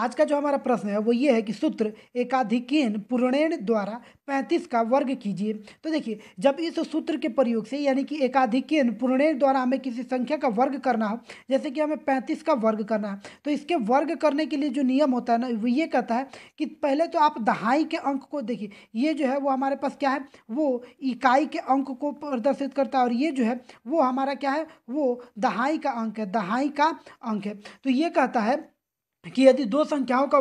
आज का जो हमारा प्रश्न है वो ये है कि सूत्र एकाधिकेन पूर्णेण द्वारा पैंतीस का वर्ग कीजिए तो देखिए जब इस सूत्र के प्रयोग से यानी कि एकाधिकेन पूर्णेण द्वारा हमें किसी संख्या का वर्ग करना हो जैसे कि हमें पैंतीस का वर्ग करना है तो इसके वर्ग करने के लिए जो नियम होता है ना वो ये कहता है कि पहले तो आप दहाई के अंक को देखिए ये जो है वो हमारे पास क्या है वो इकाई के अंक को प्रदर्शित करता है और ये जो है वो हमारा क्या है वो दहाई का अंक है दहाई का अंक है तो ये कहता है कि यदि दो संख्याओं का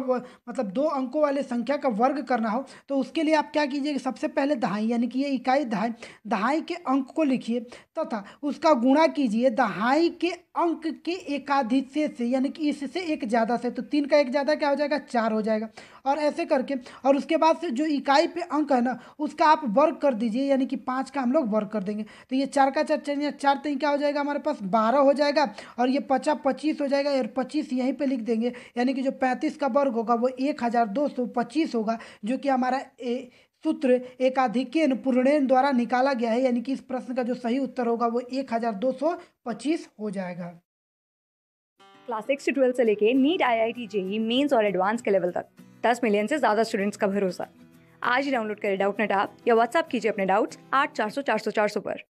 मतलब दो अंकों वाले संख्या का वर्ग करना हो तो उसके लिए आप क्या कीजिए सबसे पहले दहाई यानी कि ये इकाई दहाई दहाई के अंक को लिखिए तथा उसका गुणा कीजिए दहाई के अंक के एकाधिशेष से यानी कि इससे एक ज़्यादा से तो तीन का एक ज़्यादा क्या हो जाएगा चार हो जाएगा और ऐसे करके और उसके बाद से जो इकाई पे अंक है ना उसका आप वर्ग कर दीजिए यानी कि पाँच का हम लोग वर्ग कर देंगे तो ये चार का चार चाहिए चार तीन तो क्या हो जाएगा हमारे पास बारह हो जाएगा और ये पचा पच्चीस हो जाएगा और पच्चीस यहीं पर लिख देंगे यानी कि जो पैंतीस का वर्ग होगा वो एक हज़ार दो सौ पच्चीस होगा जो कि हमारा ए, सूत्र एकाधिकेन पूर्णेन द्वारा निकाला गया है यानी कि इस प्रश्न का जो सही उत्तर होगा वो एक हज़ार दो सौ पच्चीस हो जाएगा क्लास सिक्स ट्वेल्थ से लेके NEET I I T JEE mains और एडवांस के लेवल तक दस मिलियन से ज़्यादा स्टूडेंट्स का भरोसा आज ही डाउनलोड करें डाउट नेट आप या व्हाट्सअप कीजिए अपने डाउट्स आठ चार सौ चार सौ चार सौ पर